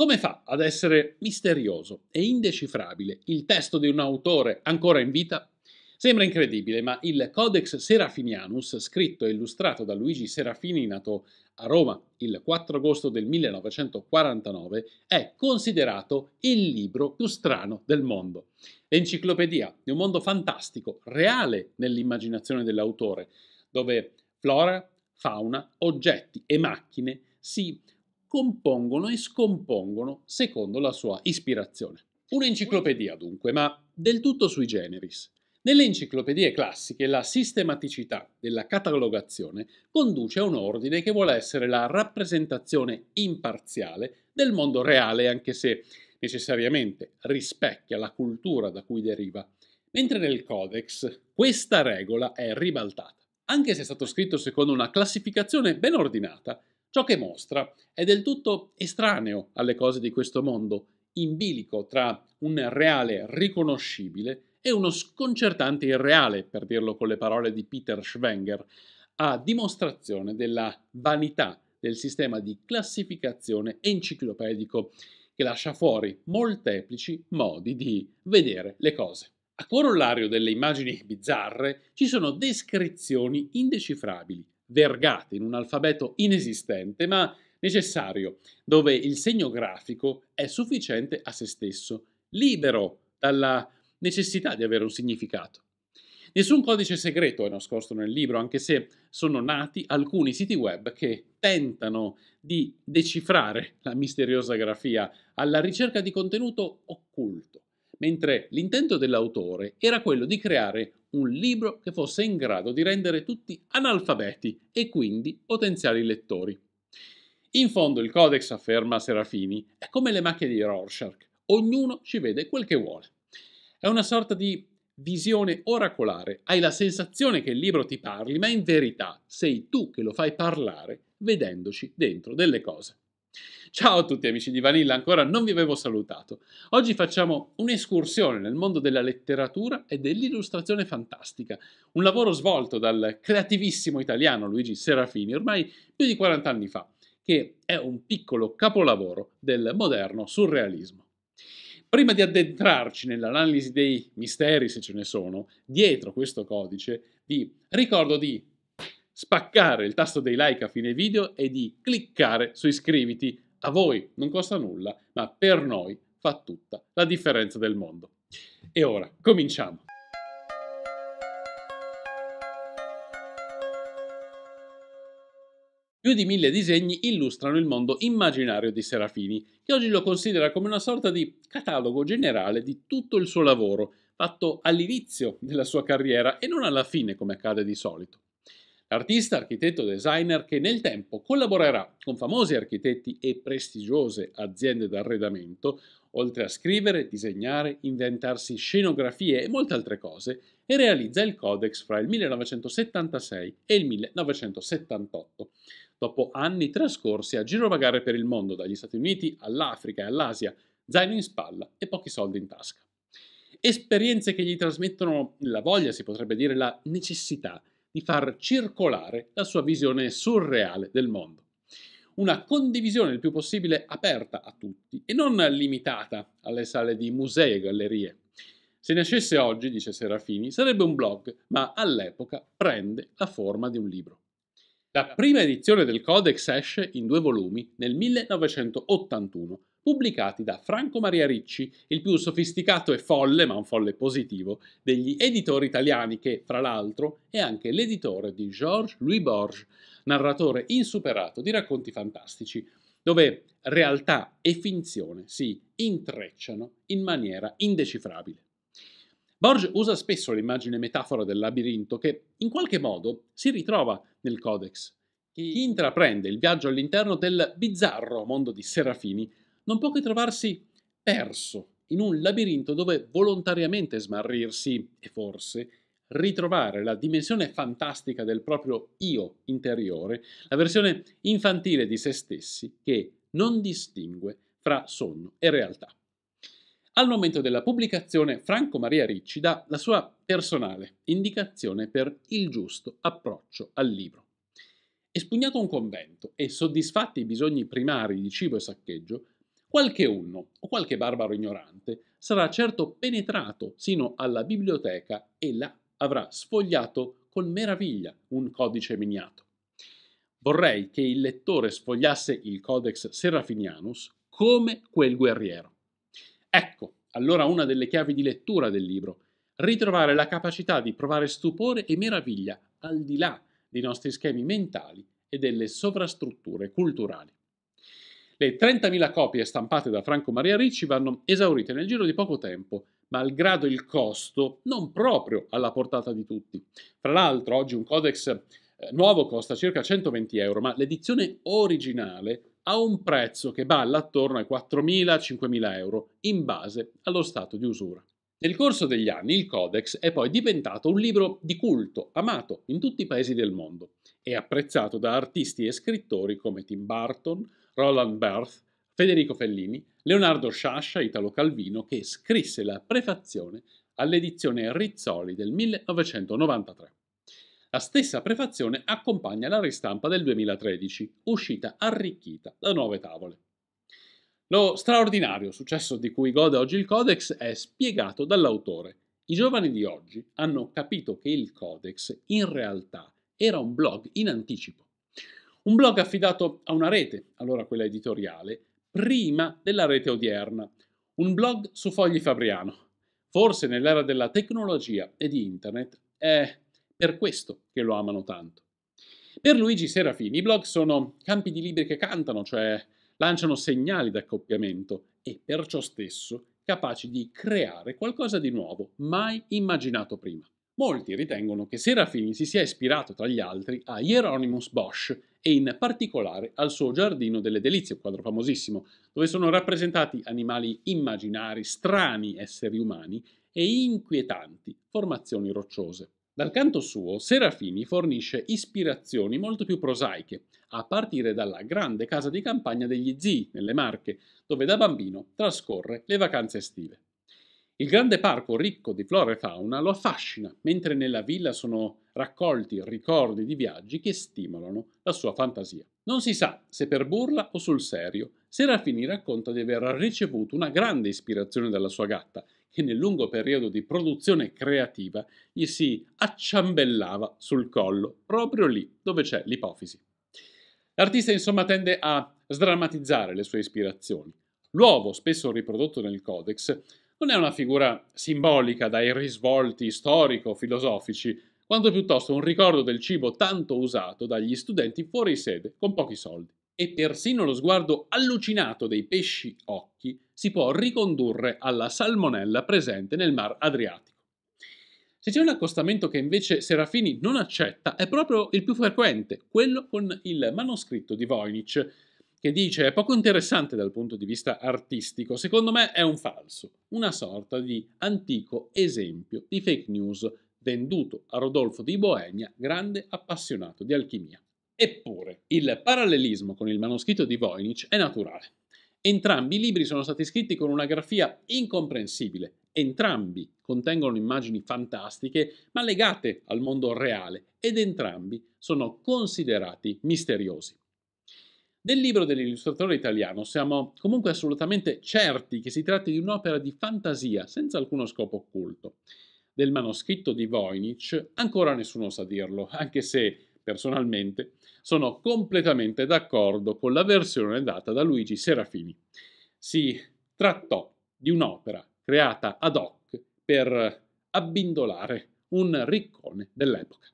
Come fa ad essere misterioso e indecifrabile il testo di un autore ancora in vita? Sembra incredibile, ma il Codex Serafinianus, scritto e illustrato da Luigi Serafini, nato a Roma il 4 agosto del 1949, è considerato il libro più strano del mondo. Enciclopedia di un mondo fantastico, reale nell'immaginazione dell'autore, dove flora, fauna, oggetti e macchine si compongono e scompongono secondo la sua ispirazione. Un'enciclopedia dunque, ma del tutto sui generis. Nelle enciclopedie classiche la sistematicità della catalogazione conduce a un ordine che vuole essere la rappresentazione imparziale del mondo reale, anche se necessariamente rispecchia la cultura da cui deriva. Mentre nel Codex questa regola è ribaltata. Anche se è stato scritto secondo una classificazione ben ordinata, Ciò che mostra è del tutto estraneo alle cose di questo mondo, in bilico tra un reale riconoscibile e uno sconcertante irreale, per dirlo con le parole di Peter Schwenger, a dimostrazione della vanità del sistema di classificazione enciclopedico che lascia fuori molteplici modi di vedere le cose. A corollario delle immagini bizzarre ci sono descrizioni indecifrabili, vergate in un alfabeto inesistente ma necessario, dove il segno grafico è sufficiente a se stesso, libero dalla necessità di avere un significato. Nessun codice segreto è nascosto nel libro, anche se sono nati alcuni siti web che tentano di decifrare la misteriosa grafia alla ricerca di contenuto occulto mentre l'intento dell'autore era quello di creare un libro che fosse in grado di rendere tutti analfabeti e quindi potenziali lettori. In fondo il codex, afferma Serafini, è come le macchie di Rorschach, ognuno ci vede quel che vuole. È una sorta di visione oracolare, hai la sensazione che il libro ti parli, ma in verità sei tu che lo fai parlare vedendoci dentro delle cose. Ciao a tutti amici di Vanilla, ancora non vi avevo salutato. Oggi facciamo un'escursione nel mondo della letteratura e dell'illustrazione fantastica, un lavoro svolto dal creativissimo italiano Luigi Serafini ormai più di 40 anni fa, che è un piccolo capolavoro del moderno surrealismo. Prima di addentrarci nell'analisi dei misteri, se ce ne sono, dietro questo codice, vi ricordo di spaccare il tasto dei like a fine video e di cliccare su iscriviti. A voi non costa nulla, ma per noi fa tutta la differenza del mondo. E ora cominciamo. Più di mille disegni illustrano il mondo immaginario di Serafini, che oggi lo considera come una sorta di catalogo generale di tutto il suo lavoro, fatto all'inizio della sua carriera e non alla fine come accade di solito artista, architetto, designer che nel tempo collaborerà con famosi architetti e prestigiose aziende d'arredamento, oltre a scrivere, disegnare, inventarsi scenografie e molte altre cose, e realizza il Codex fra il 1976 e il 1978. Dopo anni trascorsi a girovagare per il mondo, dagli Stati Uniti all'Africa e all'Asia, zaino in spalla e pochi soldi in tasca. Esperienze che gli trasmettono la voglia, si potrebbe dire la necessità, di far circolare la sua visione surreale del mondo. Una condivisione il più possibile aperta a tutti e non limitata alle sale di musei e gallerie. Se nascesse oggi, dice Serafini, sarebbe un blog, ma all'epoca prende la forma di un libro. La prima edizione del Codex esce in due volumi nel 1981, pubblicati da Franco Maria Ricci, il più sofisticato e folle, ma un folle positivo, degli editori italiani che, fra l'altro, è anche l'editore di Georges-Louis Borges, narratore insuperato di racconti fantastici, dove realtà e finzione si intrecciano in maniera indecifrabile. Borges usa spesso l'immagine metafora del labirinto che in qualche modo si ritrova nel Codex. Chi intraprende il viaggio all'interno del bizzarro mondo di Serafini non può che trovarsi perso in un labirinto dove volontariamente smarrirsi e forse ritrovare la dimensione fantastica del proprio io interiore, la versione infantile di se stessi che non distingue fra sonno e realtà. Al momento della pubblicazione, Franco Maria Ricci dà la sua personale indicazione per il giusto approccio al libro. Espugnato un convento e soddisfatti i bisogni primari di cibo e saccheggio, Qualche uno o qualche barbaro ignorante sarà certo penetrato sino alla biblioteca e là avrà sfogliato con meraviglia un codice miniato. Vorrei che il lettore sfogliasse il Codex Serafinianus come quel guerriero. Ecco, allora una delle chiavi di lettura del libro, ritrovare la capacità di provare stupore e meraviglia al di là dei nostri schemi mentali e delle sovrastrutture culturali. Le 30.000 copie stampate da Franco Maria Ricci vanno esaurite nel giro di poco tempo, malgrado il costo non proprio alla portata di tutti. Fra l'altro, oggi un codex eh, nuovo costa circa 120 euro, ma l'edizione originale ha un prezzo che balla attorno ai 4.000-5.000 euro, in base allo stato di usura. Nel corso degli anni il Codex è poi diventato un libro di culto, amato in tutti i paesi del mondo e apprezzato da artisti e scrittori come Tim Burton, Roland Barth, Federico Fellini, Leonardo Sciascia, Italo Calvino, che scrisse la prefazione all'edizione Rizzoli del 1993. La stessa prefazione accompagna la ristampa del 2013, uscita arricchita da nuove tavole. Lo straordinario successo di cui gode oggi il Codex è spiegato dall'autore. I giovani di oggi hanno capito che il Codex in realtà era un blog in anticipo. Un blog affidato a una rete, allora quella editoriale, prima della rete odierna. Un blog su fogli fabriano. Forse nell'era della tecnologia e di internet è per questo che lo amano tanto. Per Luigi Serafini i blog sono campi di libri che cantano, cioè lanciano segnali d'accoppiamento e perciò stesso capaci di creare qualcosa di nuovo, mai immaginato prima. Molti ritengono che Serafini si sia ispirato, tra gli altri, a Hieronymus Bosch, e in particolare al suo Giardino delle Delizie, quadro famosissimo, dove sono rappresentati animali immaginari, strani esseri umani e inquietanti formazioni rocciose. Dal canto suo, Serafini fornisce ispirazioni molto più prosaiche, a partire dalla grande casa di campagna degli zii, nelle Marche, dove da bambino trascorre le vacanze estive. Il grande parco ricco di flora e fauna lo affascina, mentre nella villa sono raccolti ricordi di viaggi che stimolano la sua fantasia. Non si sa se per burla o sul serio, Serafini racconta di aver ricevuto una grande ispirazione dalla sua gatta, che nel lungo periodo di produzione creativa gli si acciambellava sul collo, proprio lì dove c'è l'ipofisi. L'artista insomma tende a sdrammatizzare le sue ispirazioni. L'uovo, spesso riprodotto nel codex, non è una figura simbolica dai risvolti storico-filosofici, quanto piuttosto un ricordo del cibo tanto usato dagli studenti fuori sede con pochi soldi. E persino lo sguardo allucinato dei pesci occhi si può ricondurre alla salmonella presente nel mar Adriatico. Se c'è un accostamento che invece Serafini non accetta è proprio il più frequente, quello con il manoscritto di Voynich, che dice è poco interessante dal punto di vista artistico, secondo me è un falso, una sorta di antico esempio di fake news venduto a Rodolfo di Boemia, grande appassionato di alchimia. Eppure, il parallelismo con il manoscritto di Voynich è naturale. Entrambi i libri sono stati scritti con una grafia incomprensibile, entrambi contengono immagini fantastiche ma legate al mondo reale ed entrambi sono considerati misteriosi. Nel libro dell'illustratore italiano siamo comunque assolutamente certi che si tratti di un'opera di fantasia senza alcuno scopo occulto. Del manoscritto di Voynich ancora nessuno sa dirlo, anche se personalmente sono completamente d'accordo con la versione data da Luigi Serafini. Si trattò di un'opera creata ad hoc per abbindolare un riccone dell'epoca.